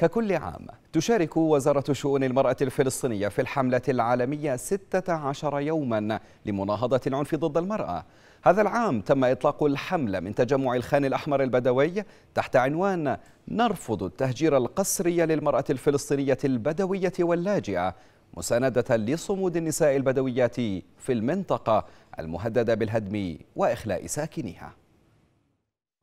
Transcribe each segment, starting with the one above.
ككل عام تشارك وزارة شؤون المرأة الفلسطينية في الحملة العالمية 16 يوما لمناهضة العنف ضد المرأة هذا العام تم إطلاق الحملة من تجمع الخان الأحمر البدوي تحت عنوان نرفض التهجير القسري للمرأة الفلسطينية البدوية واللاجئة مساندة لصمود النساء البدويات في المنطقة المهددة بالهدم وإخلاء ساكنيها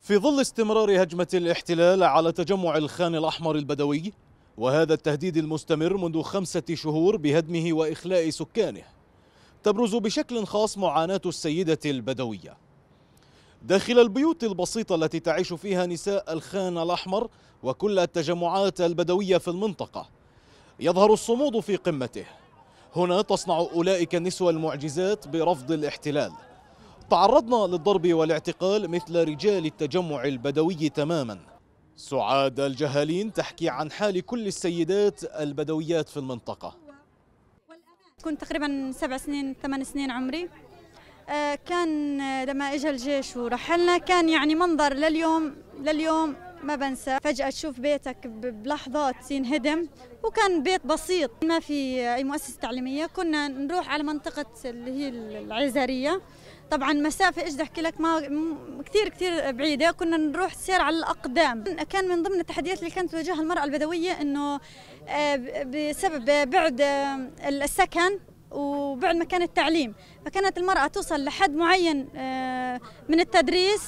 في ظل استمرار هجمة الاحتلال على تجمع الخان الأحمر البدوي وهذا التهديد المستمر منذ خمسة شهور بهدمه وإخلاء سكانه تبرز بشكل خاص معاناة السيدة البدوية داخل البيوت البسيطة التي تعيش فيها نساء الخان الأحمر وكل التجمعات البدوية في المنطقة يظهر الصمود في قمته هنا تصنع أولئك النسوة المعجزات برفض الاحتلال تعرضنا للضرب والاعتقال مثل رجال التجمع البدوي تماما سعاد الجهالين تحكي عن حال كل السيدات البدويات في المنطقة كنت تقريبا سبع سنين ثمان سنين عمري آه، كان لما اجى الجيش ورحلنا كان يعني منظر لليوم لليوم ما بنسى فجأة تشوف بيتك بلحظات ينهدم وكان بيت بسيط ما في أي مؤسسة تعليمية كنا نروح على منطقة اللي هي العزارية طبعا مسافه ايش بدي احكي لك ما كثير كثير بعيده كنا نروح سير على الاقدام كان من ضمن التحديات اللي كانت تواجهها المراه البدويه انه آه، بسبب بعد آه، السكن وبعد مكان التعليم فكانت المرأة توصل لحد معين آه، من التدريس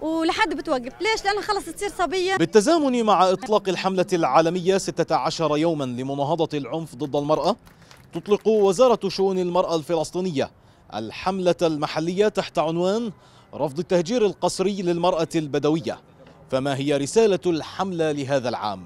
ولحد بتوقف ليش لأنها خلص تصير صبية بالتزامن مع إطلاق الحملة العالمية 16 يوما لمناهضة العنف ضد المرأة تطلق وزارة شؤون المرأة الفلسطينية الحملة المحلية تحت عنوان رفض التهجير القسري للمرأة البدوية فما هي رسالة الحملة لهذا العام؟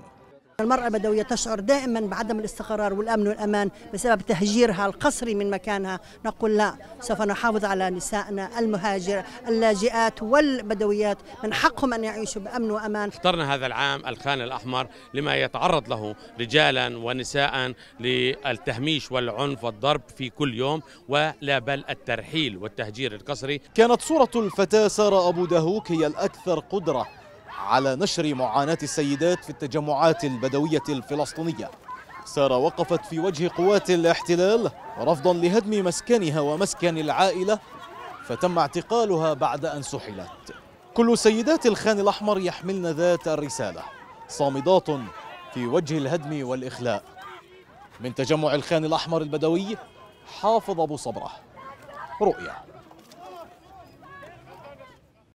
المرأة البدوية تشعر دائما بعدم الاستقرار والأمن والأمان بسبب تهجيرها القسري من مكانها نقول لا سوف نحافظ على نسائنا المهاجر اللاجئات والبدويات من حقهم أن يعيشوا بأمن وأمان اخترنا هذا العام الخان الأحمر لما يتعرض له رجالا ونساء للتهميش والعنف والضرب في كل يوم ولا بل الترحيل والتهجير القسري كانت صورة الفتاة سارة أبو داهوك هي الأكثر قدرة على نشر معاناة السيدات في التجمعات البدوية الفلسطينية سارة وقفت في وجه قوات الاحتلال رفضا لهدم مسكنها ومسكن العائلة فتم اعتقالها بعد أن سحلت كل سيدات الخان الأحمر يحملن ذات الرسالة صامدات في وجه الهدم والإخلاء من تجمع الخان الأحمر البدوي حافظ أبو صبره رؤيا